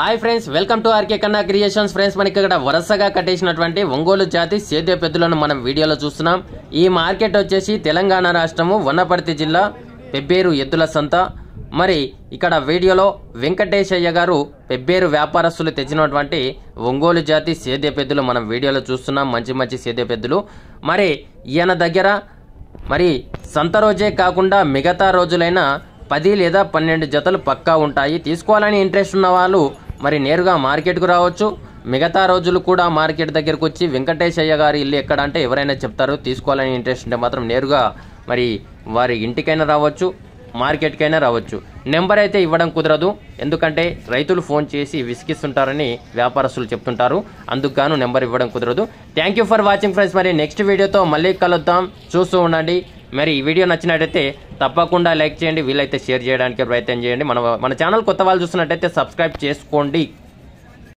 hi friends welcome to R K Kanna creations friends మనకి ఇక్కడ వరుసగా కట్టేసినటువంటి ఒంగోలు జాతి సేద్య పెద్దలను మనం వీడియోలో చూస్తున్నాం ఈ మార్కెట్ వచ్చేసి తెలంగాణ రాష్ట్రము వనపర్తి జిల్లా పెబ్బేరు ఎద్దుల సంత మరి ఇక్కడ వీడియోలో వెంకటేశయ్య గారు పెబ్బేరు వ్యాపారస్తులు తెచ్చినటువంటి ఒంగోలు జాతి సేద్య పెద్దలు మనం వీడియోలో చూస్తున్నాం మంచి మంచి సేద్య పెద్దలు మరి ఈయన దగ్గర మరి సంత రోజే కాకుండా మిగతా రోజులైన పది లేదా పన్నెండు జతలు పక్కా ఉంటాయి తీసుకోవాలని ఇంట్రెస్ట్ ఉన్న వాళ్ళు మరి నేరుగా మార్కెట్కు రావచ్చు మిగతా రోజులు కూడా మార్కెట్ దగ్గరకు వచ్చి వెంకటేశయ్య గారి ఇల్లు ఎక్కడ అంటే ఎవరైనా చెప్తారు తీసుకోవాలని ఇంట్రెస్ట్ ఉంటే మాత్రం నేరుగా మరి వారి ఇంటికైనా రావచ్చు మార్కెట్కైనా రావచ్చు నెంబర్ అయితే ఇవ్వడం కుదరదు ఎందుకంటే రైతులు ఫోన్ చేసి విసిగిస్తుంటారని వ్యాపారస్తులు చెప్తుంటారు అందుకు నెంబర్ ఇవ్వడం కుదరదు thank you for watching friends మరి నెక్స్ట్ వీడియోతో మళ్ళీ కలుద్దాం చూస్తూ ఉండండి మరి ఈ వీడియో నచ్చినట్టయితే తప్పకుండా లైక్ చేయండి వీలైతే షేర్ చేయడానికి ప్రయత్నం చేయండి మన మన ఛానల్ కొత్త వాళ్ళు చూసినట్టయితే సబ్స్క్రైబ్ చేసుకోండి